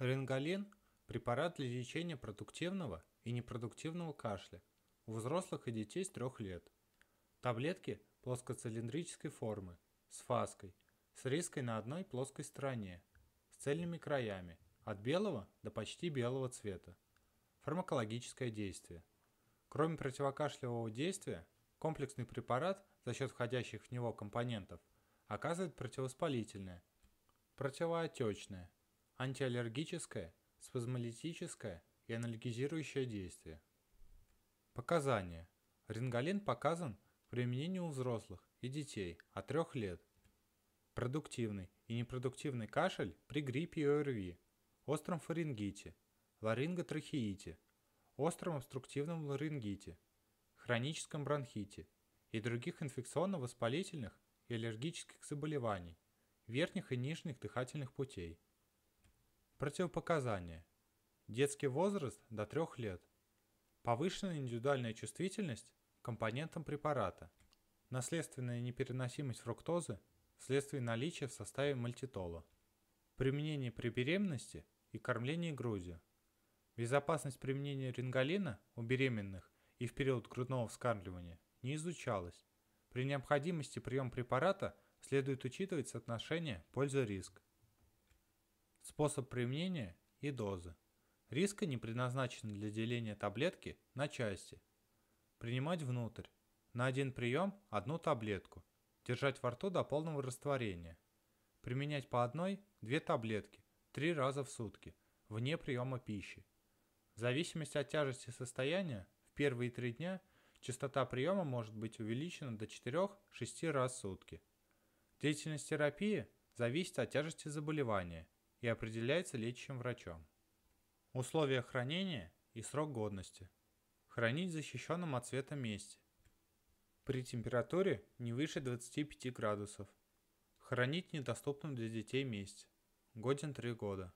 Ренгален – препарат для лечения продуктивного и непродуктивного кашля у взрослых и детей с 3 лет. Таблетки плоскоцилиндрической формы, с фаской, с риской на одной плоской стороне, с цельными краями, от белого до почти белого цвета. Фармакологическое действие. Кроме противокашлевого действия, комплексный препарат за счет входящих в него компонентов оказывает противовоспалительное, противоотечное, антиаллергическое, спазмолитическое и анальгизирующее действие. Показания. Ринголин показан к применению у взрослых и детей от 3 лет. Продуктивный и непродуктивный кашель при гриппе и ОРВИ, остром фарингите, ларинготрахеите, остром обструктивном ларингите, хроническом бронхите и других инфекционно-воспалительных и аллергических заболеваний верхних и нижних дыхательных путей – Противопоказания. Детский возраст до 3 лет. Повышенная индивидуальная чувствительность к компонентам препарата. Наследственная непереносимость фруктозы вследствие наличия в составе мальтитола. Применение при беременности и кормлении грудью. Безопасность применения рингалина у беременных и в период грудного вскармливания не изучалась. При необходимости прием препарата следует учитывать соотношение польза-риск. Способ применения и дозы. Риска не предназначена для деления таблетки на части. Принимать внутрь. На один прием одну таблетку. Держать во рту до полного растворения. Применять по одной, две таблетки, три раза в сутки, вне приема пищи. В зависимости от тяжести состояния, в первые три дня частота приема может быть увеличена до 4-6 раз в сутки. Длительность терапии зависит от тяжести заболевания – и определяется лечащим врачом. Условия хранения и срок годности. Хранить в защищенном от света месте. При температуре не выше 25 градусов. Хранить в недоступном для детей месте. Годен 3 года.